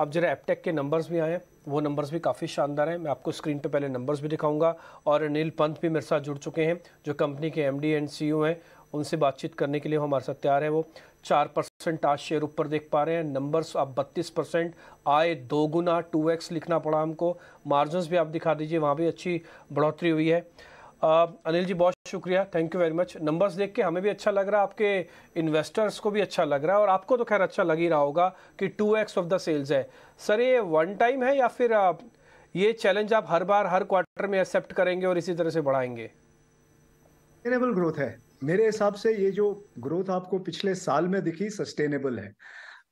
अब जरा एपटेक के नंबर्स भी आए हैं वो नंबर्स भी काफ़ी शानदार हैं मैं आपको स्क्रीन पे पहले नंबर्स भी दिखाऊंगा और अनिल पंत भी मेरे साथ जुड़ चुके हैं जो कंपनी के एमडी एंड सीईओ हैं उनसे बातचीत करने के लिए हमारे साथ तैयार है वो चार परसेंट आज शेयर ऊपर देख पा रहे हैं नंबर्स आप बत्तीस परसेंट आए दो गुना टू एक्स लिखना पड़ा हमको मार्जन्स भी आप दिखा दीजिए वहाँ भी अच्छी बढ़ोतरी हुई है अनिल जी बहुत शुक्रिया thank you very much numbers देख के हमें भी अच्छा लग रहा है आपके इन्वेस्टर्स को भी अच्छा लग रहा है और आपको तो खैर अच्छा लग ही रहा होगा कि two X of the sales है सर ये वन टाइम है या फिर ये चैलेंज आप हर बार हर क्वार्टर में एक्सेप्ट करेंगे और इसी तरह से बढ़ाएंगे सस्टेनेबल ग्रोथ है मेरे हिसाब से ये जो ग्रोथ आपको पिछले साल में दिखी सस्टेनेबल है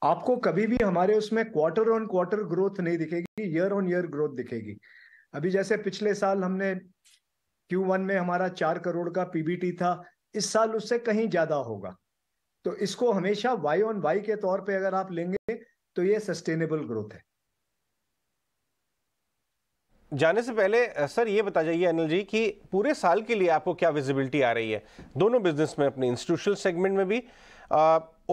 आपको कभी भी हमारे उसमें क्वार्टर ऑन क्वार्टर ग्रोथ नहीं दिखेगी ईयर ऑन ईयर ग्रोथ दिखेगी अभी जैसे पिछले साल हमने क्यू वन में हमारा चार करोड़ का पीबीटी था इस साल उससे कहीं ज्यादा होगा तो इसको हमेशा वाई ऑन वाई के तौर पे अगर आप लेंगे तो ये सस्टेनेबल ग्रोथ है जाने से पहले सर ये बता जाइए अनिल जी कि पूरे साल के लिए आपको क्या विजिबिलिटी आ रही है दोनों बिजनेस में अपने इंस्टीट्यूशनल सेगमेंट में भी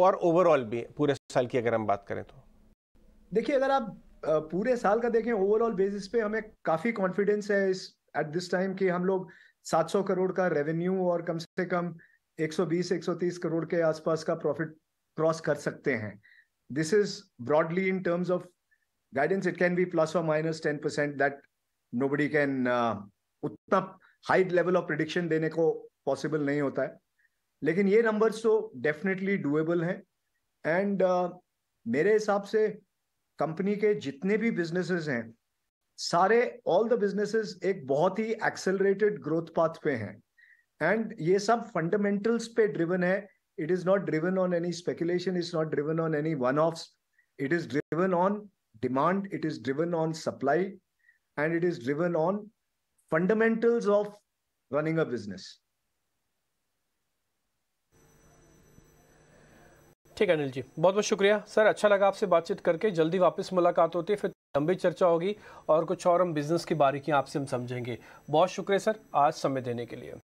और ओवरऑल भी पूरे साल की अगर हम बात करें तो देखिए अगर आप पूरे साल का देखें ओवरऑल बेसिस पे हमें काफ़ी कॉन्फिडेंस है इस एट दिस टाइम कि हम लोग 700 करोड़ का रेवेन्यू और कम से कम 120 130 करोड़ के आसपास का प्रॉफिट क्रॉस कर सकते हैं this is broadly in terms of guidance it can be plus और minus ten percent that nobody can उतना हाई लेवल ऑफ प्रिडिक्शन देने को पॉसिबल नहीं होता है लेकिन ये नंबर्स तो डेफिनेटली डुएबल हैं एंड uh, मेरे हिसाब से कंपनी के जितने भी बिजनेसेस हैं सारे ऑल द बिजनेसेस एक बहुत ही एक्सेलरेटेड ग्रोथ पाथ पे हैं एंड ये सब फंडामेंटल्स पे ड्रिवन है it is not driven on any speculation is not driven on any one of it is driven on demand it is driven on supply and it is driven on fundamentals of running a business ठीक है अनिल जी बहुत बहुत शुक्रिया sir अच्छा लगा आपसे बातचीत करके जल्दी वापस मुलाकात होती है फिर लंबी चर्चा होगी और कुछ और हम बिजनेस की बारीकियां आपसे हम समझेंगे बहुत शुक्रिया सर आज समय देने के लिए